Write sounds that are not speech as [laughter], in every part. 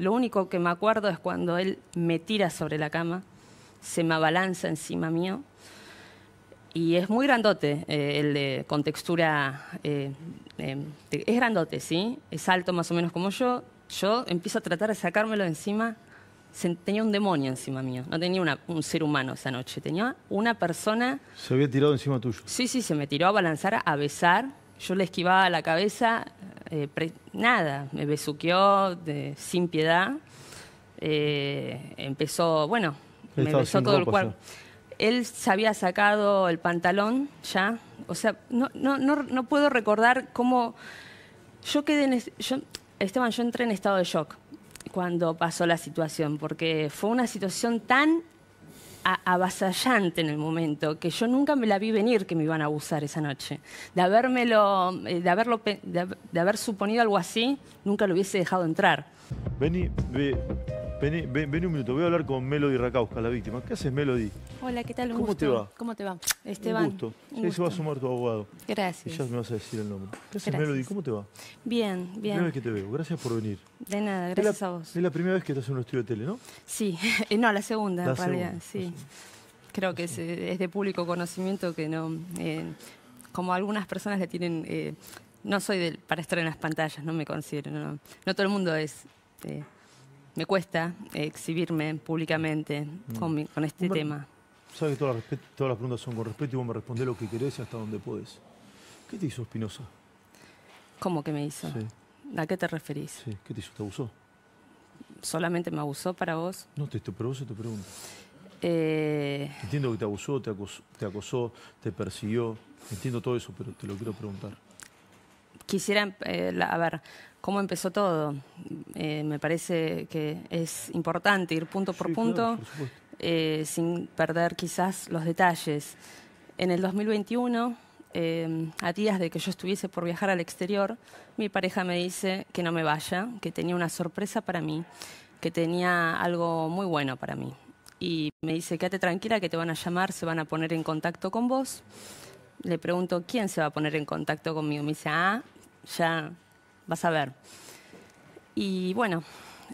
Lo único que me acuerdo es cuando él me tira sobre la cama, se me abalanza encima mío. Y es muy grandote, eh, el de, con textura. Eh, em, es grandote, ¿sí? Es alto más o menos como yo. Yo empiezo a tratar de sacármelo de encima. tenía un demonio encima mío. No tenía un ser humano esa noche. Tenía una persona. ¿Se había tirado encima tuyo? Sí, sí, se me tiró a balanzar, a besar yo le esquivaba la cabeza, eh, nada, me besuqueó de, sin piedad. Eh, empezó, bueno, me besó todo el cuerpo. Él se había sacado el pantalón ya, o sea, no, puedo recordar cómo yo quedé en... yo, Esteban, yo entré en estado de shock cuando pasó la situación, porque fue una situación tan avasallante en el momento, que yo nunca me la vi venir que me iban a abusar esa noche. De, habérmelo, eh, de, haberlo, de, haber suponido algo así, nunca lo hubiese dejado entrar. Vení, Vení, ven, un minuto, voy a hablar con Melody Racausca, la víctima. ¿Qué haces, Melody? Hola, ¿qué tal? ¿Cómo te va? ¿Cómo te va? Esteban. Un gusto. Un se va a sumar tu abogado. Gracias. Y Ya me vas a decir el nombre. ¿Qué haces, Melody? ¿Cómo te va? Bien, bien. Primera vez que te veo. Gracias por venir. De nada, gracias a vos. Es la primera vez que estás en un estudio de tele, ¿no? Sí, [laughs] no, la segunda, en realidad, sí. Creo que eh, es, de público conocimiento que no... Eh, como algunas personas le tienen... Eh, no soy para estar en las pantallas, no me considero. No, todo el mundo es me cuesta exhibirme públicamente mm. con, este tema. Sabes que todas las, preguntas son con respeto y vos me respondés lo que querés y hasta donde puedes. ¿Qué te hizo Espinosa? ¿Cómo que me hizo? ¿A qué te referís? ¿Qué te hizo? ¿Te abusó? ¿Solamente me abusó para vos? No, te, estoy pero vos te eh, Entiendo que te abusó, te acosó, te persiguió. Entiendo todo eso, pero te lo quiero preguntar. Quisiera, eh, a ver, cómo empezó todo. Eh, me parece que es importante ir punto por punto, eh, sin perder quizás los detalles. En el 2021, eh, a días de que yo estuviese por viajar al exterior, mi pareja me dice que no me vaya, que tenía una sorpresa para mí, que tenía algo muy bueno para mí. Y me dice, quédate tranquila, que te van a llamar, se van a poner en contacto con vos. Le pregunto, ¿quién se va a poner en contacto conmigo? Me dice, ah, ya vas a ver. Y bueno,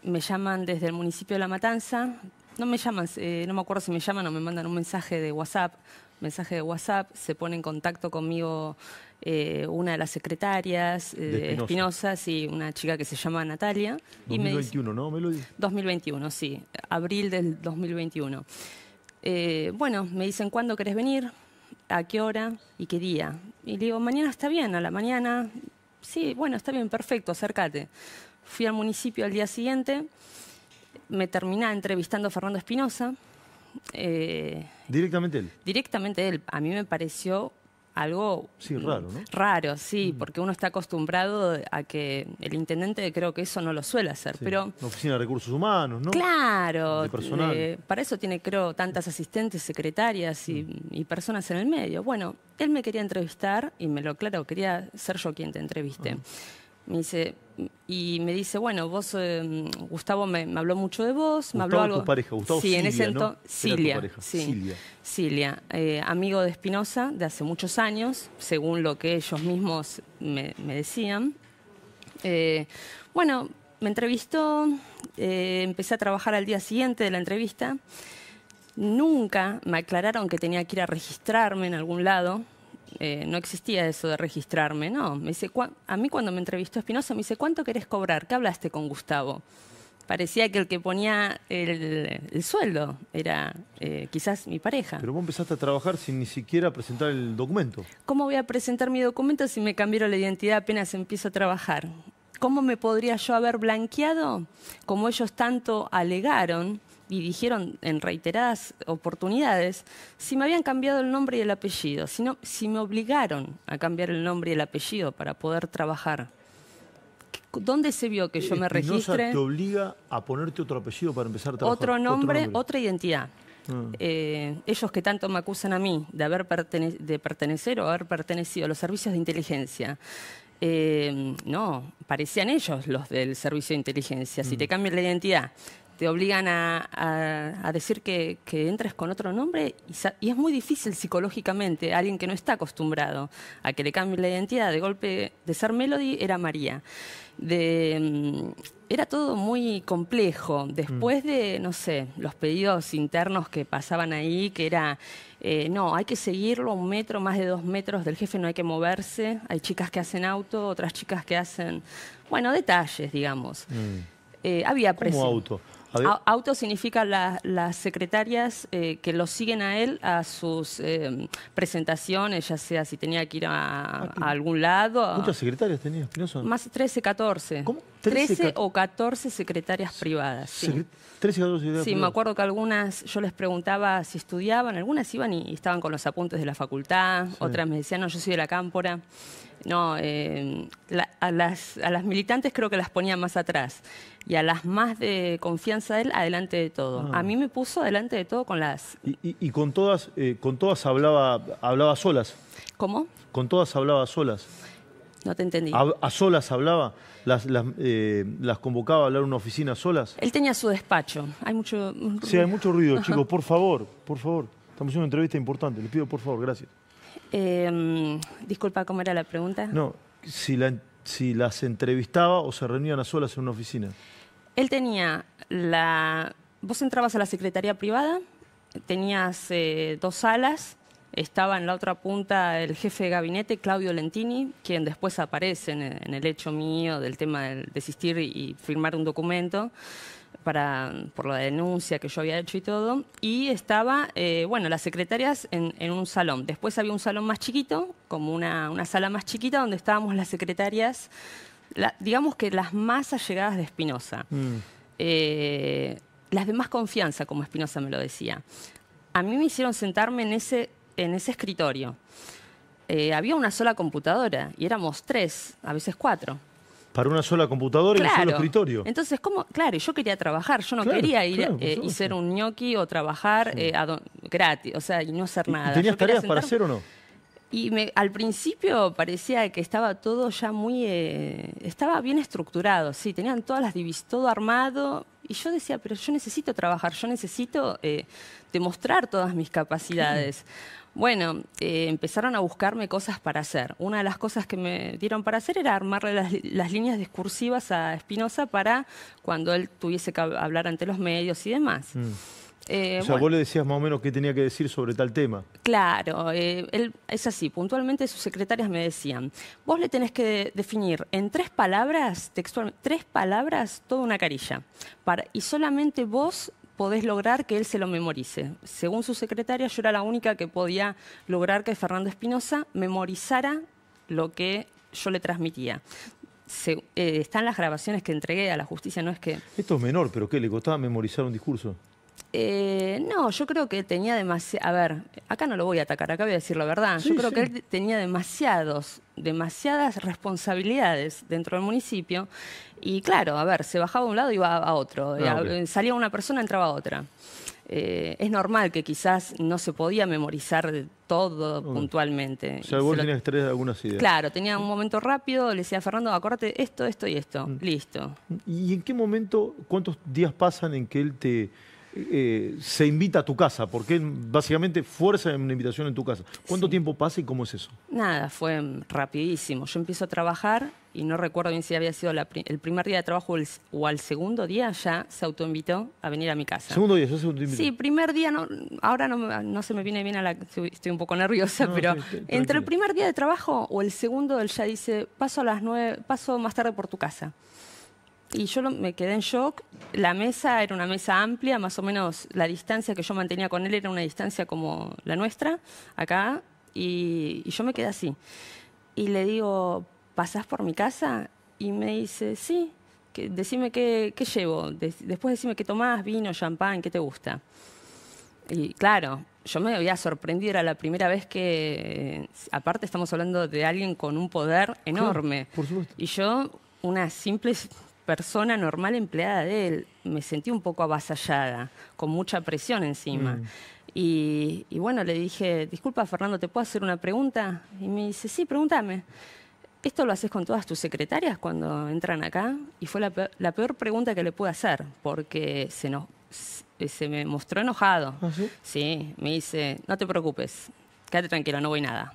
me llaman desde el municipio de La Matanza. No me llaman, eh, no me acuerdo si me llaman o me mandan un mensaje de WhatsApp. Mensaje de WhatsApp, se pone en contacto conmigo eh, una de las secretarias eh, Espinosa, y una chica que se llama Natalia. 2021, y me dice, ¿no, 2021, sí, abril del 2021. bueno, me dicen, ¿cuándo querés venir? ¿A qué hora? ¿Y qué día? Y digo, mañana está bien, a la mañana, sí, bueno, está bien, perfecto, acércate. Fui al municipio al día siguiente, me terminé entrevistando a Fernando Espinosa. Eh, ¿Directamente él? Directamente él. A mí me pareció algo raro, ¿no? Raro, sí, porque uno está acostumbrado a que el intendente creo que eso no lo suele hacer, pero la oficina de recursos humanos, ¿no? Claro, de personal. para eso tiene creo tantas asistentes, secretarias y, personas en el medio. Bueno, él me quería entrevistar y me lo claro quería ser yo quien te entreviste. Me dice, mm, y me dice, bueno, vos, em, Gustavo me, habló mucho de vos, me habló algo... tu pareja, Gustavo Sí, en ese entonces, ¿no? Cilia, eh, amigo de Espinosa de hace muchos años, según lo que ellos mismos me, decían. Eh, bueno, me entrevistó, eh, empecé a trabajar al día siguiente de la entrevista. Nunca me aclararon que tenía que ir a registrarme en algún lado. Eh, no existía eso de registrarme, no. Me dice, a mí cuando me entrevistó Espinosa me dice, ¿cuánto querés cobrar? ¿Qué hablaste con Gustavo? Parecía que el que ponía el, sueldo era eh, quizás mi pareja. Pero vos empezaste a trabajar sin ni siquiera presentar el documento. ¿Cómo voy a presentar mi documento si me cambiaron la identidad apenas empiezo a trabajar? ¿Cómo me podría yo haber blanqueado, como ellos tanto alegaron, y dijeron en reiteradas oportunidades si me habían cambiado el nombre y el apellido, sino si me obligaron a cambiar el nombre y el apellido para poder trabajar. ¿Dónde se vio que yo me registre? te obliga a ponerte otro apellido para empezar a trabajar. Otro nombre, otra identidad. Ah. Eh, ellos que tanto me acusan a mí de, haber de pertenecer o haber pertenecido a los servicios de inteligencia. Eh, no, parecían ellos los del servicio de inteligencia. Si te mm. cambian la identidad, te obligan a, decir que, que, entres con otro nombre y, es muy difícil psicológicamente, alguien que no está acostumbrado a que le cambie la identidad, de golpe de ser Melody era María. Mm, era todo muy complejo. Después mm. de, no sé, los pedidos internos que pasaban ahí, que era, eh, no, hay que seguirlo un metro, más de dos metros del jefe, no hay que moverse. Hay chicas que hacen auto, otras chicas que hacen, bueno, detalles, digamos. Mm. Eh, había presión. auto? Auto significa las secretarias eh, que lo siguen a él a sus eh, presentaciones, ya sea si tenía que ir a, ah, algún lado. ¿Cuántas secretarias tenía son? Más 13, 14. ¿Cómo? 13, o 14 secretarias privadas. sí. 13 o 14 Sí, me acuerdo que algunas yo les preguntaba si estudiaban, algunas iban y, estaban con los apuntes de la facultad, otras me decían, no, yo soy de la cámpora. No, eh, a, las, a, las, militantes creo que las ponía más atrás y a las más de confianza de él adelante de todo. Ah. A mí me puso adelante de todo con las... ¿Y, con todas, eh, con todas hablaba, hablaba solas? ¿Cómo? Con todas hablaba solas. No te entendí. ¿A, solas hablaba? ¿Las, las, eh, ¿Las convocaba a hablar en una oficina solas? Él tenía su despacho. Hay mucho... Sí, hay mucho ruido, chicos. Por favor, por favor. Estamos haciendo una entrevista importante. Les pido por favor, gracias. Em, disculpa, ¿cómo era la pregunta? No, si, las entrevistaba o se reunían a solas en una oficina. Él tenía la... Vos entrabas a la secretaría privada, tenías eh, dos salas, estaba en la otra punta el jefe de gabinete, Claudio Lentini, quien después aparece en el, hecho mío del tema de desistir y firmar un documento por la denuncia que yo había hecho y todo, y estaba, eh, bueno, las secretarias en, un salón. Después había un salón más chiquito, como una, sala más chiquita, donde estábamos las secretarias, digamos que las más allegadas de Espinosa. Mm. Eh, las de más confianza, como Espinosa me lo decía. A mí me hicieron sentarme en ese, en ese escritorio. Eh, había una sola computadora y éramos tres, a veces cuatro para una sola computadora y un solo escritorio. Entonces, Claro, yo quería trabajar, yo no quería ir eh, y ser un ñoqui o trabajar eh, gratis, o sea, y no hacer nada. ¿Tenías tareas para hacer o no? Y al principio parecía que estaba todo ya muy... Eh, estaba bien estructurado, sí, tenían todas las divisiones, todo armado. Y yo decía, pero yo necesito trabajar, yo necesito demostrar todas mis capacidades. Bueno, eh, empezaron a buscarme cosas para hacer. Una de las cosas que me dieron para hacer era armarle las, líneas discursivas a Espinosa para cuando él tuviese que hablar ante los medios y demás. Mm. Eh, o sea, vos le decías más o menos qué tenía que decir sobre tal tema. Claro, eh, él, es así. Puntualmente sus secretarias me decían, vos le tenés que definir en tres palabras, textualmente, tres palabras, toda una carilla. Para, y solamente vos podés lograr que él se lo memorice. Según su secretaria, yo era la única que podía lograr que Fernando Espinosa memorizara lo que yo le transmitía. Eh, están las grabaciones que entregué a la justicia, no es que... Esto es menor, pero ¿qué? ¿Le costaba memorizar un discurso? Eh, no, yo creo que tenía demasiado... A ver, acá no lo voy a atacar, acá voy a decir la verdad. yo creo que él tenía demasiados demasiadas responsabilidades dentro del municipio y claro, a ver, se bajaba a un lado y iba a otro, ah, salía una persona, entraba otra. Eh, es normal que quizás no se podía memorizar todo puntualmente. O sea, vos tenías algunas ideas. Claro, tenía un momento rápido, le decía a Fernando, acuérdate, esto, esto y esto, mm. listo. ¿Y en qué momento, cuántos días pasan en que él te eh, se invita a tu casa, porque básicamente fuerza una invitación en tu casa. ¿Cuánto tiempo pasa y cómo es eso? Nada, fue rapidísimo. Yo empiezo a trabajar y no recuerdo bien si había sido el primer día de trabajo o, al segundo día ya se autoinvitó a venir a mi casa. ¿Segundo día? Sí, primer día, no, ahora no, se me viene bien Estoy un poco nerviosa, pero entre el primer día de trabajo o el segundo, él ya dice, paso a las nueve, paso más tarde por tu casa y yo me quedé en shock. La mesa era una mesa amplia, más o menos la distancia que yo mantenía con él era una distancia como la nuestra, acá, y, yo me quedé así. Y le digo, ¿pasás por mi casa? Y me dice, sí, decime qué, llevo, después decime qué tomás, vino, champán, qué te gusta. Y claro, yo me había sorprendido, era la primera vez que, aparte estamos hablando de alguien con un poder enorme. por supuesto. Y yo, una simple persona normal empleada de él. Me sentí un poco avasallada, con mucha presión encima. Mm. Y, bueno, le dije, disculpa Fernando, ¿te puedo hacer una pregunta? Y me dice, sí, pregúntame. ¿Esto lo haces con todas tus secretarias cuando entran acá? Y fue la peor, pregunta que le pude hacer, porque se, eh, me mostró enojado. ¿Ah, ¿Sí? me dice, no te preocupes, quédate tranquilo, no voy nada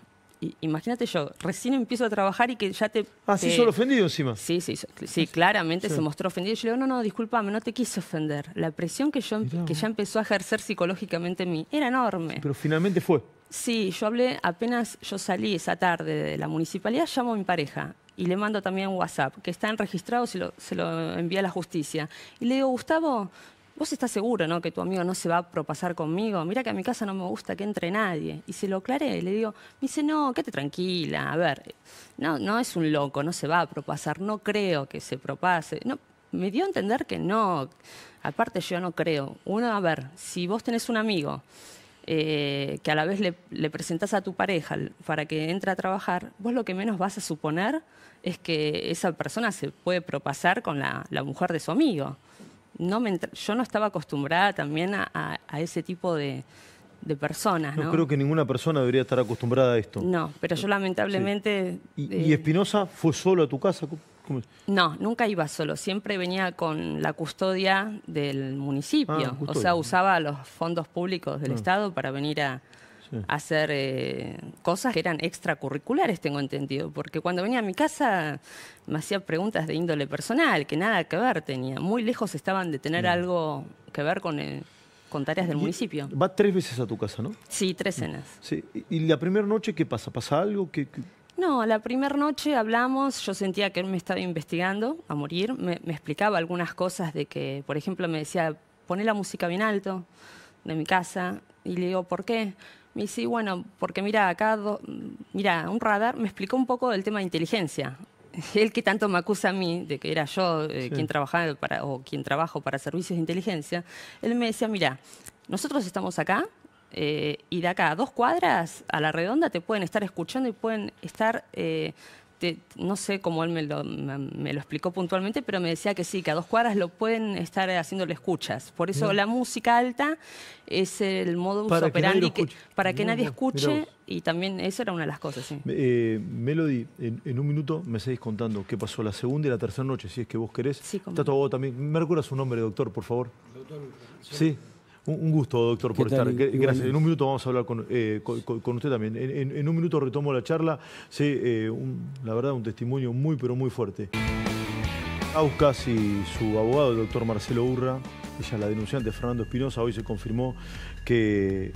imagínate yo, recién empiezo a trabajar y que ya te... Ah, ¿se sí, solo ofendido encima. Sí, sí, sí claramente se mostró ofendido. Yo le digo, no, no, discúlpame, no te quise ofender. La presión que, yo, em-, que ya empezó a ejercer psicológicamente en mí era enorme. Pero finalmente fue. Sí, yo hablé, apenas yo salí esa tarde de la municipalidad, llamo a mi pareja y le mando también WhatsApp, que está registrados y se lo envía a la justicia. Y le digo, Gustavo, vos estás seguro, ¿no? Que tu amigo no se va a propasar conmigo. Mira que a mi casa no me gusta que entre nadie. Y se lo aclaré, le digo, me dice, no, quédate tranquila, a ver, no, no es un loco, no se va a propasar, no creo que se propase. No, me dio a entender que no. Aparte, yo no creo. Uno, a ver, si vos tenés un amigo eh, que a la vez le, le, presentás a tu pareja para que entre a trabajar, vos lo que menos vas a suponer es que esa persona se puede propasar con la mujer de su amigo no yo no estaba acostumbrada también a, ese tipo de, personas. ¿no? creo que ninguna persona debería estar acostumbrada a esto. No, pero yo lamentablemente... ¿Y, eh, Espinosa fue solo a tu casa? No, nunca iba solo, siempre venía con la custodia del municipio, ah, o sea, usaba los fondos públicos del ah. Estado para venir a, hacer eh, cosas que eran extracurriculares, tengo entendido, porque cuando venía a mi casa me hacía preguntas de índole personal, que nada que ver tenía, muy lejos estaban de tener mm. algo que ver con, eh, tareas del municipio. Va tres veces a tu casa, ¿no? Sí, tres cenas. Mm. Sí. ¿Y la primera noche qué pasa? ¿Pasa algo? que no, la primera noche hablamos, yo sentía que él me estaba investigando a morir, me, explicaba algunas cosas de que, por ejemplo, me decía, poné la música bien alto de mi casa, y le digo, ¿por qué? Me dice, bueno, porque mira, acá, mira, un radar me explicó un poco del tema de inteligencia. Él [laughs] que tanto me acusa a mí de que era yo eh, quien trabajaba o quien trabajo para servicios de inteligencia, él me decía, mira, nosotros estamos acá eh, y de acá a dos cuadras a la redonda te pueden estar escuchando y pueden estar eh, no sé cómo él me lo, me, lo, explicó puntualmente, pero me decía que sí, que a dos cuadras lo pueden estar haciéndole escuchas. Por eso la música alta es el modo operandi que, para que nadie escuche y también eso era una de las cosas. Eh, Melody, en, un minuto me seguís contando qué pasó la segunda y la tercera noche, si es que vos querés. Sí, Está todo también. ¿Me es su nombre, doctor, por favor? Doctor, sí. Un, gusto, doctor, por estar. Gracias. En un minuto vamos a hablar con, eh, usted también. En, un minuto retomo la charla. Sí, eh, la verdad, un testimonio muy, pero muy fuerte. Auscas y su abogado, el doctor Marcelo Urra, ella la denunciante Fernando Espinosa, hoy se confirmó que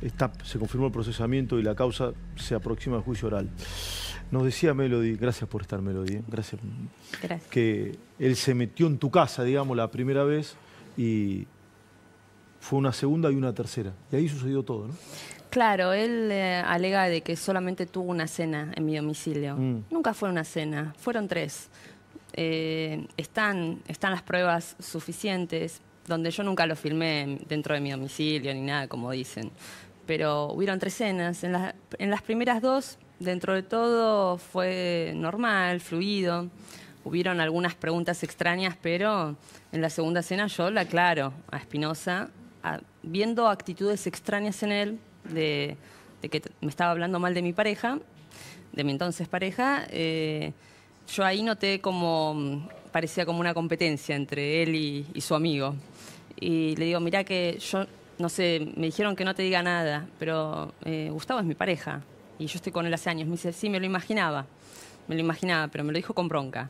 está, se confirmó el procesamiento y la causa se aproxima al juicio oral. Nos decía Melody, gracias por estar Melody, ¿eh? gracias, gracias. que él se metió en tu casa, digamos, la primera vez y fue una segunda y una tercera. Y ahí sucedió todo, ¿no? Claro, él eh, alega de que solamente tuvo una cena en mi domicilio. Mm. Nunca fue una cena, fueron tres. Eh, están, están las pruebas suficientes, donde yo nunca lo filmé dentro de mi domicilio ni nada, como dicen. Pero hubieron tres cenas. En, en las primeras dos, dentro de todo, fue normal, fluido. Hubieron algunas preguntas extrañas, pero en la segunda cena yo la aclaro a Espinosa viendo actitudes extrañas en él, de, que me estaba hablando mal de mi pareja, de mi entonces pareja, eh, yo ahí noté como, mm, parecía como una competencia entre él y, su amigo. Y le digo, mirá que yo, no sé, me dijeron que no te diga nada, pero eh, Gustavo es mi pareja y yo estoy con él hace años. Me dice, sí, me lo imaginaba, me lo imaginaba, pero me lo dijo con bronca.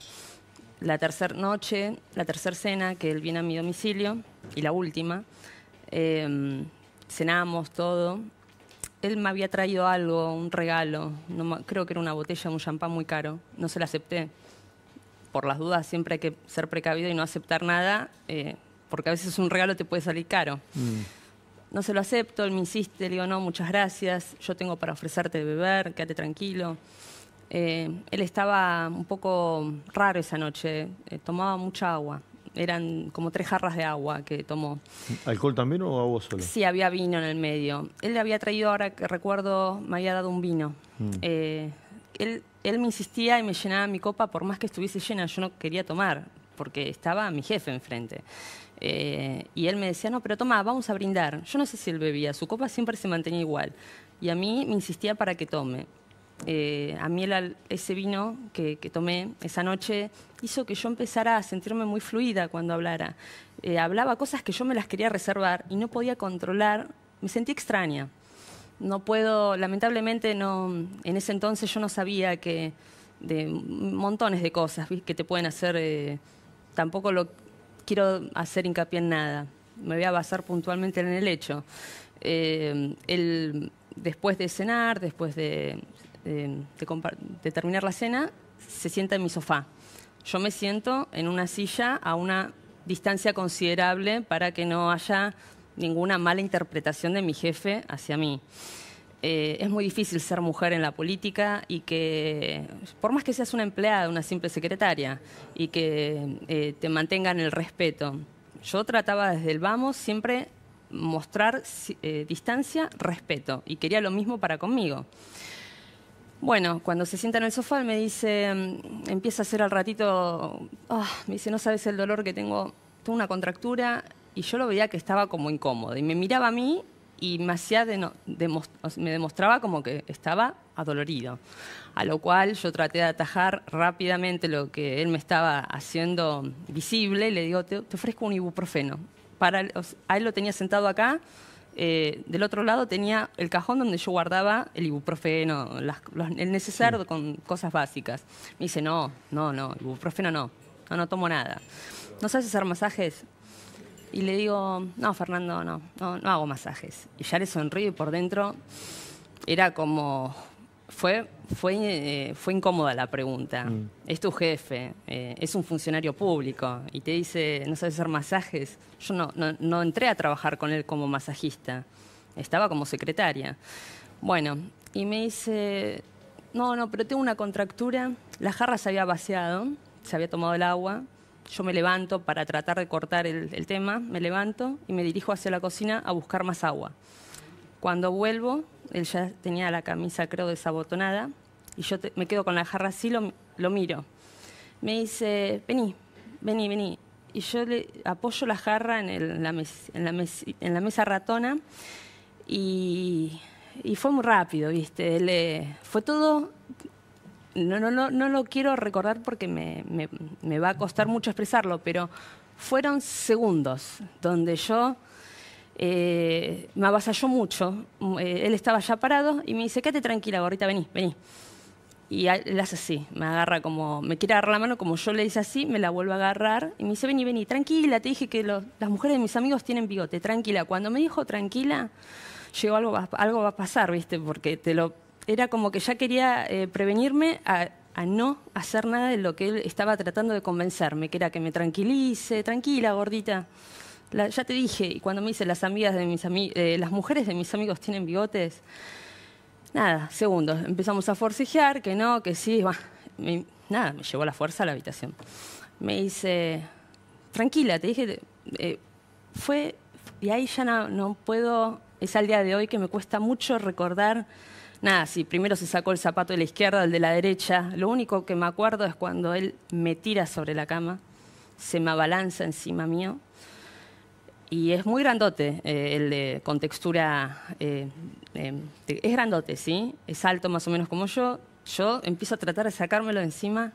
La tercera noche, la tercera cena, que él viene a mi domicilio, y la última, eh, em, cenábamos todo. Él me había traído algo, un regalo, creo que era una botella, un champán muy caro, no se la acepté. Por las dudas siempre hay que ser precavido y no aceptar nada, eh, porque a veces un regalo te puede salir caro. Mm. No se lo acepto, él me insiste, le digo, no, muchas gracias, yo tengo para ofrecerte de beber, quédate tranquilo. Eh, él estaba un poco raro esa noche, eh, tomaba mucha agua, eran como tres jarras de agua que tomó. ¿Alcohol también o agua sola? Sí, había vino en el medio. Él le había traído, ahora que recuerdo, me había dado un vino. Mm. Eh, él, él me insistía y me llenaba mi copa por más que estuviese llena, yo no quería tomar porque estaba mi jefe enfrente. Eh, y él me decía, no, pero toma, vamos a brindar. Yo no sé si él bebía, su copa siempre se mantenía igual. Y a mí me insistía para que tome. Eh, a mí ese vino que, tomé esa noche hizo que yo empezara a sentirme muy fluida cuando hablara. Eh, hablaba cosas que yo me las quería reservar y no podía controlar, me sentí extraña. No puedo, lamentablemente no, en ese entonces yo no sabía que de montones de cosas que te pueden hacer, eh, tampoco lo quiero hacer hincapié en nada, me voy a basar puntualmente en el hecho. después de cenar, después de eh, de, terminar la cena, se sienta en mi sofá. Yo me siento en una silla a una distancia considerable para que no haya ninguna mala interpretación de mi jefe hacia mí. Eh, es muy difícil ser mujer en la política y que, por más que seas una empleada, una simple secretaria, y que eh, te mantengan el respeto. Yo trataba desde el vamos siempre mostrar distancia, respeto, y quería lo mismo para conmigo. Bueno, cuando se sienta en el sofá me dice, mm, empieza a hacer al ratito, ah, me dice, no sabes el dolor que tengo, tengo una contractura y yo lo veía que estaba como incómodo y me miraba a mí y me, hacía me demostraba como que estaba adolorido, a lo cual yo traté de atajar rápidamente lo que él me estaba haciendo visible le digo, te, ofrezco un ibuprofeno. Para, a él lo tenía sentado acá eh, del otro lado tenía el cajón donde yo guardaba el ibuprofeno, el necesario con cosas básicas. Me dice, no, no, no, ibuprofeno no, no, tomo nada. ¿No sabes hacer masajes? Y le digo, no, Fernando, no, no, no hago masajes. Y ya le sonrío y por dentro era como fue, eh, fue, incómoda la pregunta. Mm. Es tu jefe, eh, es un funcionario público y te dice, no sabes hacer masajes. Yo no, entré a trabajar con él como masajista, estaba como secretaria. Bueno, y me dice, no, no, pero tengo una contractura, la jarra se había vaciado, se había tomado el agua, yo me levanto para tratar de cortar el tema, me levanto y me dirijo hacia la cocina a buscar más agua. Cuando vuelvo, él ya tenía la camisa, creo, desabotonada, y yo me quedo con la jarra así, lo, lo miro. Me dice, vení, vení, vení. Y yo le apoyo la jarra en, la, mesa ratona y, y, fue muy rápido, ¿viste? Eh, fue todo... No, no, no, lo quiero recordar porque me va a costar mucho expresarlo, pero fueron segundos donde yo eh, me avasalló mucho. Mm, eh, él estaba ya parado y me dice, quédate tranquila, gordita, vení, vení. Y él hace así, me agarra como, me quiere agarrar la mano, como yo le hice así, me la vuelvo a agarrar y me dice, vení, vení, tranquila, te dije que las mujeres de mis amigos tienen bigote, tranquila. Cuando me dijo tranquila, llegó algo va, algo va a pasar, ¿viste? Porque te lo, era como que ya quería eh, prevenirme a, a no hacer nada de lo que él estaba tratando de convencerme, que era que me tranquilice, tranquila, gordita ya te dije, y cuando me dice las amigas de mis eh, las mujeres de mis amigos tienen bigotes, nada, segundos, empezamos a forcejear, que no, que sí, nada, me llevó la fuerza a la habitación. Me dice, tranquila, te dije, eh, fue, y ahí ya no, puedo, es al día de hoy que me cuesta mucho recordar nada, si primero se sacó el zapato de la izquierda, el de la derecha. Lo único que me acuerdo es cuando él me tira sobre la cama, se me abalanza encima mío y es muy grandote, eh, el de, con textura, eh, em, es grandote, ¿sí? Es alto más o menos como yo. Yo empiezo a tratar de sacármelo de encima.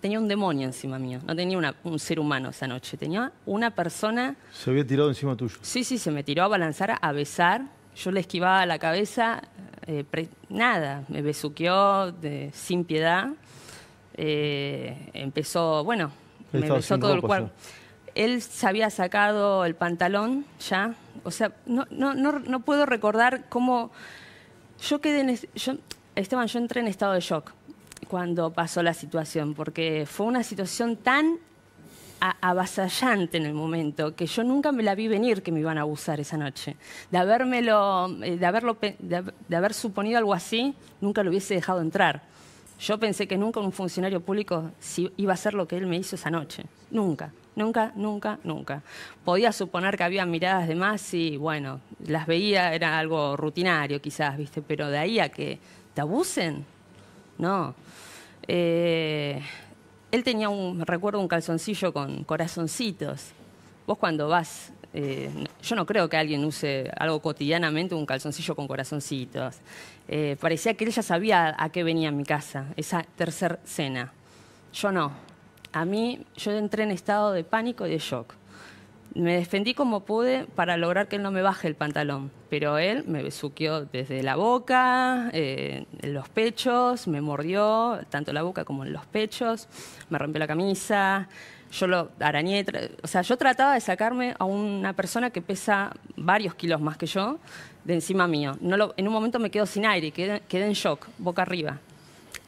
tenía un demonio encima mío, no tenía un ser humano esa noche, tenía una persona... Se había tirado encima tuyo. Sí, sí, se me tiró a balanzar, a besar. Yo le esquivaba la cabeza, eh, nada, me besuqueó sin piedad. empezó, bueno, me besó todo el cuerpo él se había sacado el pantalón ya. O sea, no, no, no, puedo recordar cómo... Yo quedé en... Yo, Esteban, yo entré en estado de shock cuando pasó la situación, porque fue una situación tan avasallante en el momento, que yo nunca me la vi venir que me iban a abusar esa noche. De, eh, de, haberlo, de haber suponido algo así, nunca lo hubiese dejado entrar. Yo pensé que nunca un funcionario público iba a hacer lo que él me hizo esa noche. Nunca, nunca, nunca, nunca. Podía suponer que había miradas de más y, bueno, las veía, era algo rutinario quizás, ¿viste? Pero de ahí a que te abusen, no. Eh, él tenía un, recuerdo, un calzoncillo con corazoncitos Vos cuando vas, eh, yo no creo que alguien use algo cotidianamente, un calzoncillo con corazoncitos. Eh, parecía que él ya sabía a qué venía mi casa, esa tercer cena. Yo no. A mí, yo entré en estado de pánico y de shock. Me defendí como pude para lograr que él no me baje el pantalón, pero él me besuqueó desde la boca, eh, en los pechos, me mordió, tanto la boca como en los pechos, me rompió la camisa, yo lo arañé, o sea, yo trataba de sacarme a una persona que pesa varios kilos más que yo de encima mío. No lo, en un momento me quedo sin aire, quedé, en shock, boca arriba.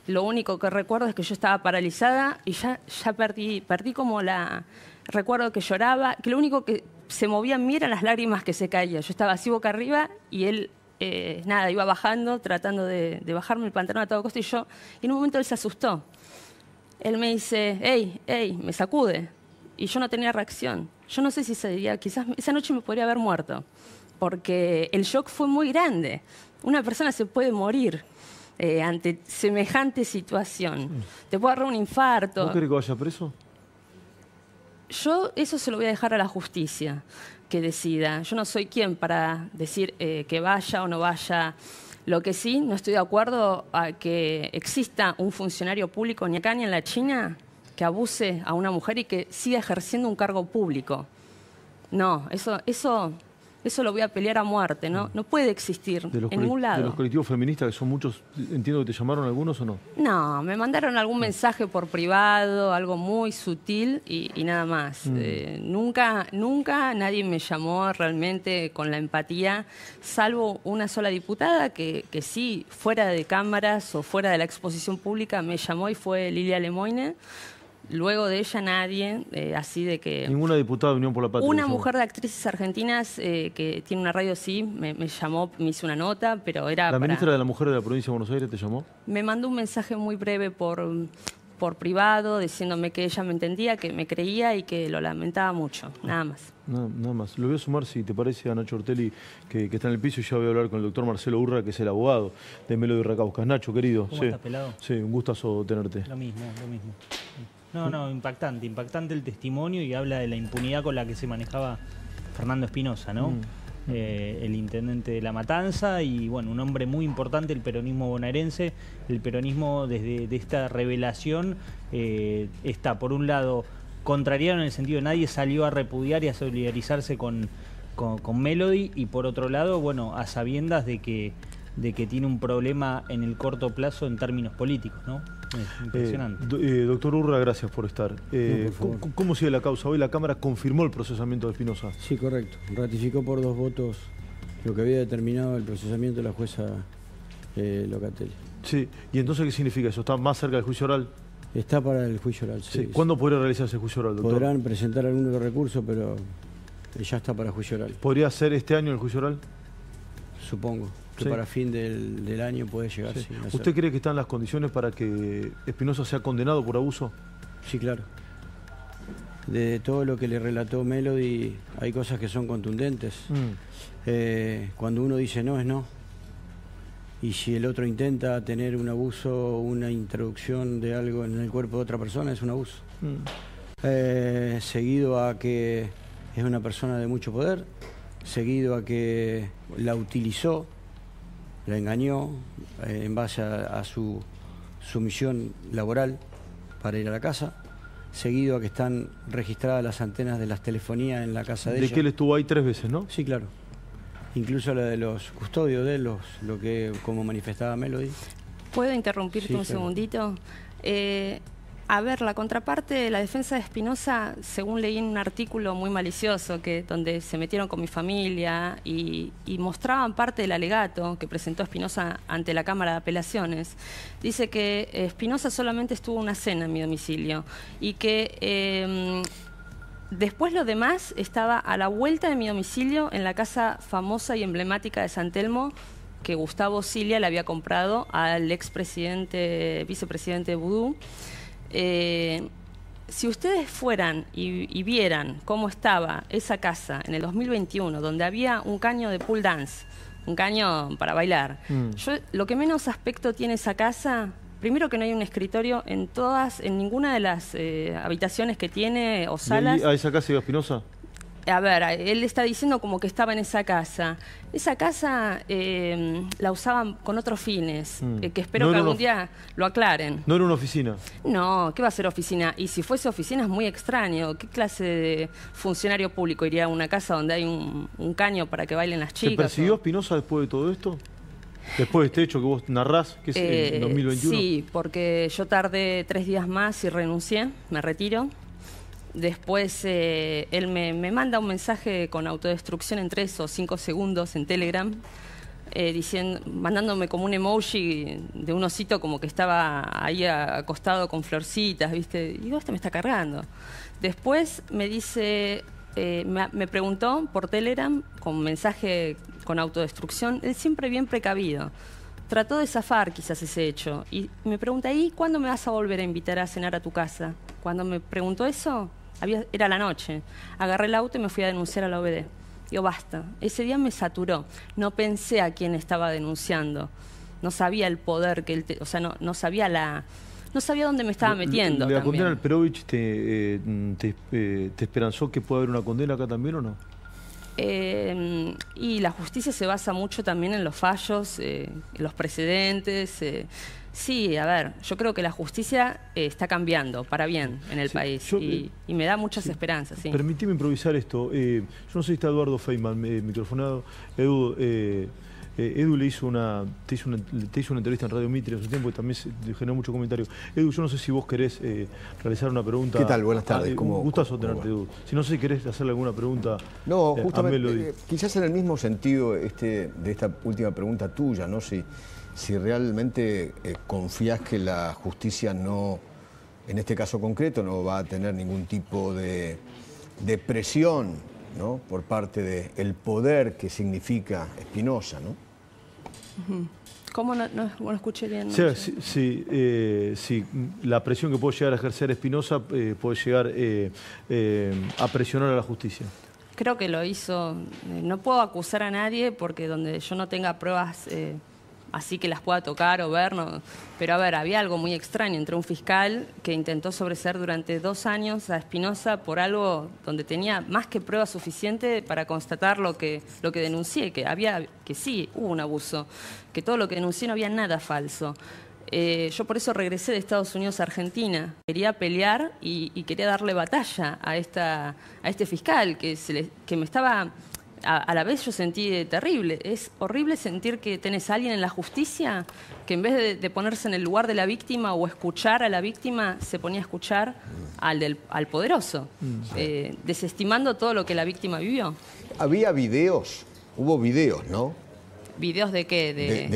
Lo único que recuerdo es que yo estaba paralizada y ya, ya perdí, perdí como la... Recuerdo que lloraba, que lo único que se movía en mí eran las lágrimas que se caían. Yo estaba así boca arriba y él eh, nada, iba bajando, tratando de, bajarme el pantalón a todo costo y yo, en un momento él se asustó él me dice, hey, hey, me sacude. Y yo no tenía reacción. Yo no sé si sería, quizás esa noche me podría haber muerto, porque el shock fue muy grande. Una persona se puede morir eh, ante semejante situación. Mm. Te puede agarrar un infarto. ¿No crees que vaya preso? Yo eso se lo voy a dejar a la justicia que decida. Yo no soy quien para decir eh, que vaya o no vaya lo que sí, no estoy de acuerdo a que exista un funcionario público ni acá ni en la China que abuse a una mujer y que siga ejerciendo un cargo público. No, eso, eso eso lo voy a pelear a muerte, ¿no? Mm. No puede existir en ningún lado. ¿De los colectivos feministas, que son muchos, entiendo que te llamaron algunos o no? No, me mandaron algún mensaje por privado, algo muy sutil y, nada más. Mm. Eh, nunca, nunca nadie me llamó realmente con la empatía, salvo una sola diputada que, que sí, fuera de cámaras o fuera de la exposición pública, me llamó y fue Lilia Lemoine Luego de ella nadie, eh, así de que... Ninguna diputada de Unión por la Patria. Una mujer de actrices argentinas eh, que tiene una radio, sí, me, llamó, me hizo una nota, pero era... ¿La ministra de la Mujer de la provincia de Buenos Aires te llamó? Me mandó un mensaje muy breve por, por privado, diciéndome que ella me entendía, que me creía y que lo lamentaba mucho, nada más. nada más. Lo voy a sumar, si te parece, a Nacho Ortelli, que, está en el piso, y ya voy a hablar con el doctor Marcelo Urra, que es el abogado de Melo de Nacho, querido. ¿Cómo sí. estás, pelado? Sí, un gustazo tenerte. Lo mismo, lo mismo. No, no, impactante, impactante el testimonio y habla de la impunidad con la que se manejaba Fernando Espinosa, ¿no? Mm. Eh, el intendente de La Matanza y bueno, un hombre muy importante el peronismo bonaerense. El peronismo desde esta revelación eh, está, por un lado, contrariado en el sentido de nadie salió a repudiar y a solidarizarse con, con Melody y por otro lado, bueno, a sabiendas de que de que tiene un problema en el corto plazo en términos políticos, ¿no? Es eh, impresionante. Eh, doctor Urra, gracias por estar. Eh, ¿cómo, sigue la causa? Hoy la Cámara confirmó el procesamiento de Espinosa. Sí, correcto. Ratificó por dos votos lo que había determinado el procesamiento de la jueza Locatelli. Sí, ¿y entonces qué significa eso? ¿Está más cerca del juicio oral? Está para el juicio oral, sí. ¿Cuándo podrá realizarse el juicio oral, doctor? Podrán presentar algunos recurso, pero ya está para juicio oral. ¿Podría ser este año el juicio oral? supongo que para fin del, año puede llegar. ¿Usted cree que están las condiciones para que Espinosa sea condenado por abuso? Sí, claro. De todo lo que le relató Melody, hay cosas que son contundentes. Mm. Eh, cuando uno dice no, es no. Y si el otro intenta tener un abuso, una introducción de algo en el cuerpo de otra persona, es un abuso. Mm. Eh, seguido a que es una persona de mucho poder, seguido a que la utilizó, la engañó eh, en base a, su, misión laboral para ir a la casa seguido a que están registradas las antenas de las telefonías en la casa de, ella. De que él estuvo ahí tres veces, ¿no? Sí, claro. Incluso la de los custodios de los, lo que como manifestaba Melody. ¿Puedo interrumpirte un segundito? Eh, a ver, la contraparte de la defensa de Espinosa, según leí en un artículo muy malicioso, que, donde se metieron con mi familia y, mostraban parte del alegato que presentó Espinosa ante la Cámara de Apelaciones, dice que eh, Espinosa solamente estuvo una cena en mi domicilio y que em, Después lo demás estaba a la vuelta de mi domicilio en la casa famosa y emblemática de San Telmo que Gustavo Cilia le había comprado al expresidente, vicepresidente Vudú. Eh, si ustedes fueran y, vieran cómo estaba esa casa en el 2021, donde había un caño de pool dance, un caño para bailar, mm. yo, lo que menos aspecto tiene esa casa, primero que no hay un escritorio en todas, en ninguna de las eh, habitaciones que tiene o salas. ¿Y ¿A esa casa iba Espinosa? a ver, él está diciendo como que estaba en esa casa. Esa casa eh, la usaban con otros fines, mm. eh, que espero que algún día lo aclaren. No era una oficina. No, ¿qué va a ser oficina? Y si fuese oficina es muy extraño. ¿Qué clase de funcionario público iría a una casa donde hay un, caño para que bailen las chicas? ¿Se persiguió Espinosa después de todo esto? Después de este hecho que vos narrás, que es el en 2021. Eh, sí, porque yo tardé tres días más y renuncié, me retiro. Después eh, él me, manda un mensaje con autodestrucción en tres o cinco segundos en Telegram, eh, diciendo, mandándome como un emoji de un osito como que estaba ahí acostado con florcitas, ¿viste? Y digo, esto me está cargando. Después me dice, eh, me, preguntó por Telegram con mensaje con autodestrucción, él siempre bien precavido. Trató de zafar quizás ese hecho y me pregunta, ¿y cuándo me vas a volver a invitar a cenar a tu casa? Cuando me preguntó eso, había, era la noche. Agarré el auto y me fui a denunciar a la OBD. Digo, basta. Ese día me saturó. No pensé a quién estaba denunciando. No sabía el poder que él... Te, o sea, no, sabía la no sabía dónde me estaba metiendo. ¿La condena al Perovich te, eh, eh, te, esperanzó que pueda haber una condena acá también o no? Eh, y la justicia se basa mucho también en los fallos, en los precedentes. Sí, a ver, yo creo que la justicia eh, está cambiando para bien en el país eh, y, me da muchas esperanzas. Sí. improvisar esto. Eh, yo no sé si está Eduardo Feynman, microfonado. Edu, Edu le hizo una, te, hizo una, entrevista en Radio Mitre hace tiempo y también generó mucho comentario. Edu, yo no sé si vos querés realizar una pregunta. ¿Qué tal? Buenas tardes. Ah, ¿Cómo, un gustazo tenerte, Si no sé si querés hacerle alguna pregunta no, justamente, quizás en el mismo sentido este, de esta última pregunta tuya, ¿no? sé si realmente eh, confías que la justicia no, en este caso concreto, no va a tener ningún tipo de, presión ¿no? por parte del poder que significa Espinosa. ¿no? ¿Cómo no, escuché bien? sí, eh, sí, la presión que puede llegar a ejercer Espinosa eh, puede llegar a presionar a la justicia creo que lo hizo. No puedo acusar a nadie porque donde yo no tenga pruebas así que las pueda tocar o ver. Pero a ver, había algo muy extraño entre un fiscal que intentó sobreser durante dos años a Espinosa por algo donde tenía más que prueba suficiente para constatar lo que, lo que denuncié, que, había, que sí hubo un abuso, que todo lo que denuncié no había nada falso. Eh, yo por eso regresé de Estados Unidos a Argentina. Quería pelear y, quería darle batalla a, esta, a este fiscal que, que me estaba a, la vez yo sentí terrible. Es horrible sentir que tenés a alguien en la justicia que en vez de, ponerse en el lugar de la víctima o escuchar a la víctima, se ponía a escuchar al, del, al poderoso, mm. eh, desestimando todo lo que la víctima vivió. Había videos, hubo videos, ¿no? ¿Videos de qué?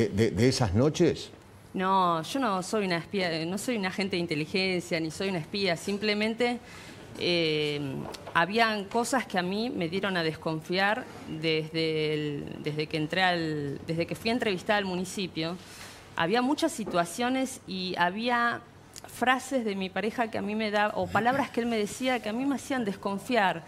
de, de esas noches. No, yo no soy una espía, no soy un agente de inteligencia, ni soy una espía, simplemente eh, habían cosas que a mí me dieron a desconfiar desde, el, desde, que entré al, desde que fui entrevistada al municipio. Había muchas situaciones y había frases de mi pareja que a mí me da o palabras que él me decía que a mí me hacían desconfiar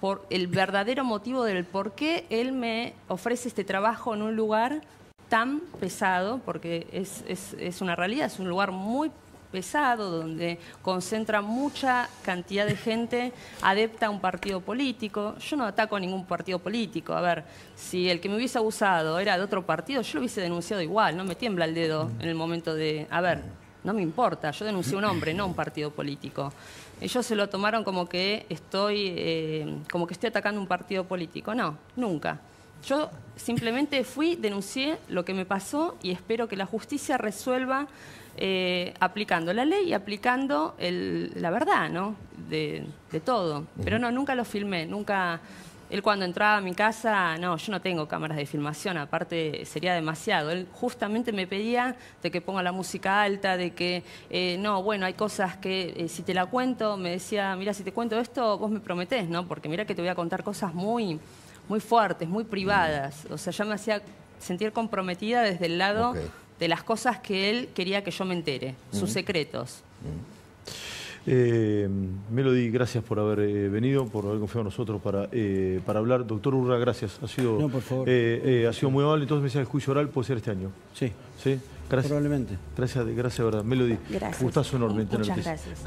por el verdadero motivo del por qué él me ofrece este trabajo en un lugar tan pesado, porque es, es, es una realidad, es un lugar muy pesado, donde concentra mucha cantidad de gente adepta a un partido político. Yo no ataco a ningún partido político. A ver, si el que me hubiese abusado era de otro partido, yo lo hubiese denunciado igual, no me tiembla el dedo mm. en el momento de, a ver, no me importa, yo denuncié a un hombre, no a un partido político. Ellos se lo tomaron como que estoy, eh, como que estoy atacando un partido político. No, nunca. Yo simplemente fui, denuncié lo que me pasó y espero que la justicia resuelva eh, aplicando la ley y aplicando el, la verdad, ¿no? De, todo. Pero no, nunca lo filmé, nunca... Él cuando entraba a mi casa, no, yo no tengo cámaras de filmación, aparte sería demasiado. Él justamente me pedía de que ponga la música alta, de que, eh, no, bueno, hay cosas que eh, si te la cuento, me decía, mira, si te cuento esto, vos me prometés, ¿no? Porque mira que te voy a contar cosas muy, muy fuertes, muy privadas. O sea, ya me hacía sentir comprometida desde el lado de las cosas que él quería que yo me entere, sus secretos. Eh, Melody, gracias por haber eh, venido, por haber confiado en nosotros para, eh, para hablar. Doctor Urra, gracias. Ha sido, no, por favor. ha sido muy amable. Entonces me decía el juicio oral puede ser este año. Sí. ¿Sí? Gracias. Probablemente. Gracias, gracias, verdad. Melody, gracias. gustazo enorme. Muchas gracias.